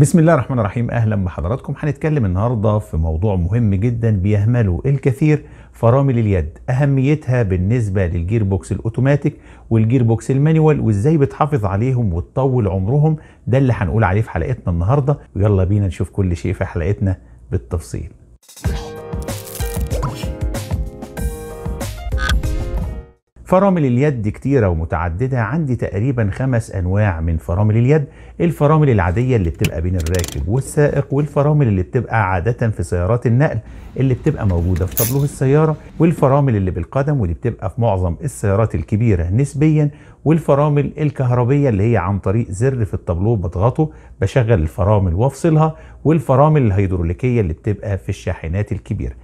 بسم الله الرحمن الرحيم اهلا بحضراتكم هنتكلم النهارده في موضوع مهم جدا بيهمله الكثير فرامل اليد اهميتها بالنسبه للجير بوكس الاوتوماتيك والجير بوكس المانيوال وازاي بتحافظ عليهم وتطول عمرهم ده اللي هنقول عليه في حلقتنا النهارده ويلا بينا نشوف كل شيء في حلقتنا بالتفصيل فرامل اليد كتيرة ومتعددة عندي تقريبا خمس أنواع من فرامل اليد الفرامل العادية اللي بتبقى بين الراكب والسائق والفرامل اللي بتبقى عادة في سيارات النقل اللي بتبقى موجودة في طابلوه السيارة والفرامل اللي بالقدم واللي بتبقى في معظم السيارات الكبيرة نسبيا والفرامل الكهربية اللي هي عن طريق زر في الطابلوه بضغطه بشغل الفرامل وافصلها والفرامل الهيدروليكية اللي بتبقى في الشاحنات الكبيرة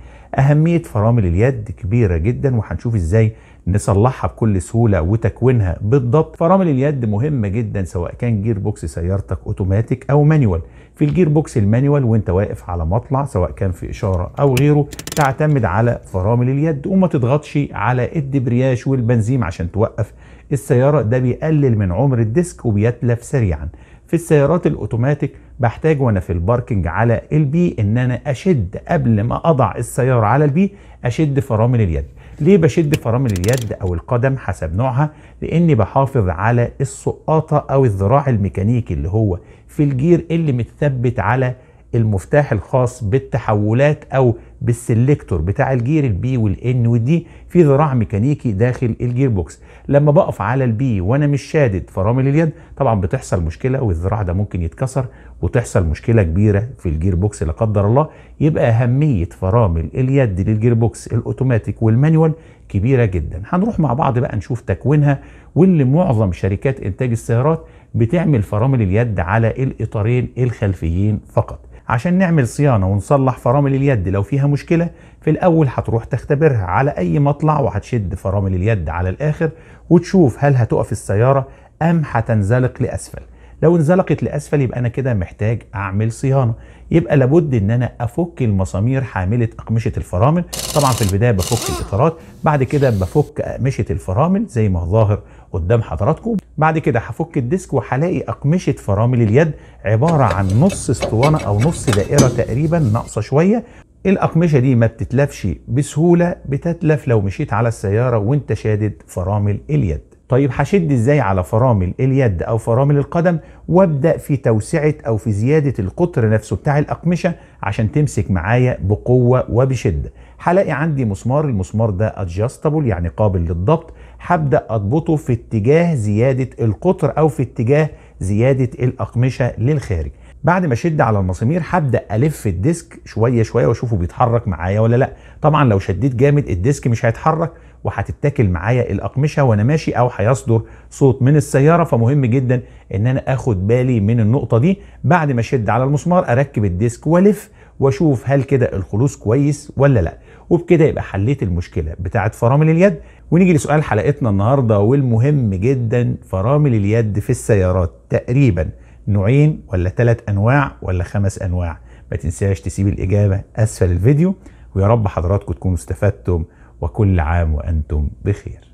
أهمية فرامل اليد كبيرة جدا وهنشوف ازاي نصلحها بكل سهولة وتكوينها بالضبط فرامل اليد مهمة جدا سواء كان جير بوكس سيارتك اوتوماتيك او مانيوال في الجير بوكس المانيوال وانت واقف على مطلع سواء كان في اشارة او غيره تعتمد على فرامل اليد وما تضغطش على الدبرياج والبنزيم عشان توقف السيارة ده بيقلل من عمر الديسك وبيتلف سريعا في السيارات الاوتوماتيك بحتاج وانا في الباركنج على البي ان انا اشد قبل ما اضع السياره على البي اشد فرامل اليد ليه بشد فرامل اليد او القدم حسب نوعها لاني بحافظ على السقاطه او الذراع الميكانيكي اللي هو في الجير اللي متثبت على المفتاح الخاص بالتحولات او بالسلكتور بتاع الجير البي والان والدي في ذراع ميكانيكي داخل الجير بوكس لما بقف على البي وانا مش شادد فرامل اليد طبعا بتحصل مشكله والذراع ده ممكن يتكسر وتحصل مشكله كبيره في الجير بوكس لا قدر الله يبقى اهميه فرامل اليد للجير بوكس الاوتوماتيك والمانيوال كبيره جدا هنروح مع بعض بقى نشوف تكوينها واللي معظم شركات انتاج السيارات بتعمل فرامل اليد على الاطارين الخلفيين فقط عشان نعمل صيانة ونصلح فرامل اليد لو فيها مشكلة في الأول هتروح تختبرها على أي مطلع وهتشد فرامل اليد على الآخر وتشوف هل هتقف السيارة أم هتنزلق لأسفل لو انزلقت لاسفل يبقى انا كده محتاج اعمل صيانه يبقى لابد ان انا افك المسامير حامله اقمشه الفرامل طبعا في البدايه بفك الاطارات بعد كده بفك اقمشه الفرامل زي ما ظاهر قدام حضراتكم بعد كده هفك الديسك وهلاقي اقمشه فرامل اليد عباره عن نص اسطوانه او نص دائره تقريبا ناقصه شويه الأقمشة دي ما بتتلفش بسهولة بتتلف لو مشيت على السيارة وانت شادد فرامل اليد طيب هشد ازاي على فرامل اليد او فرامل القدم وابدا في توسعه او في زياده القطر نفسه بتاع الاقمشه عشان تمسك معايا بقوه وبشده هلاقي عندي مسمار المسمار ده ادجستبل يعني قابل للضبط هبدا اضبطه في اتجاه زياده القطر او في اتجاه زياده الاقمشه للخارج بعد ما اشد على المسامير هبدا الف الديسك شويه شويه واشوفه بيتحرك معايا ولا لا طبعا لو شديت جامد الديسك مش هيتحرك وهتتاكل معايا الاقمشه وانا ماشي او هيصدر صوت من السياره فمهم جدا ان انا اخد بالي من النقطه دي بعد ما اشد على المسمار اركب الديسك والف واشوف هل كده الخلوص كويس ولا لا وبكده يبقى حليت المشكله بتاعه فرامل اليد ونيجي لسؤال حلقتنا النهارده والمهم جدا فرامل اليد في السيارات تقريبا نوعين ولا ثلاث انواع ولا خمس انواع ما تنساش تسيب الاجابه اسفل الفيديو ويا رب حضراتكم تكونوا استفدتم وكل عام وانتم بخير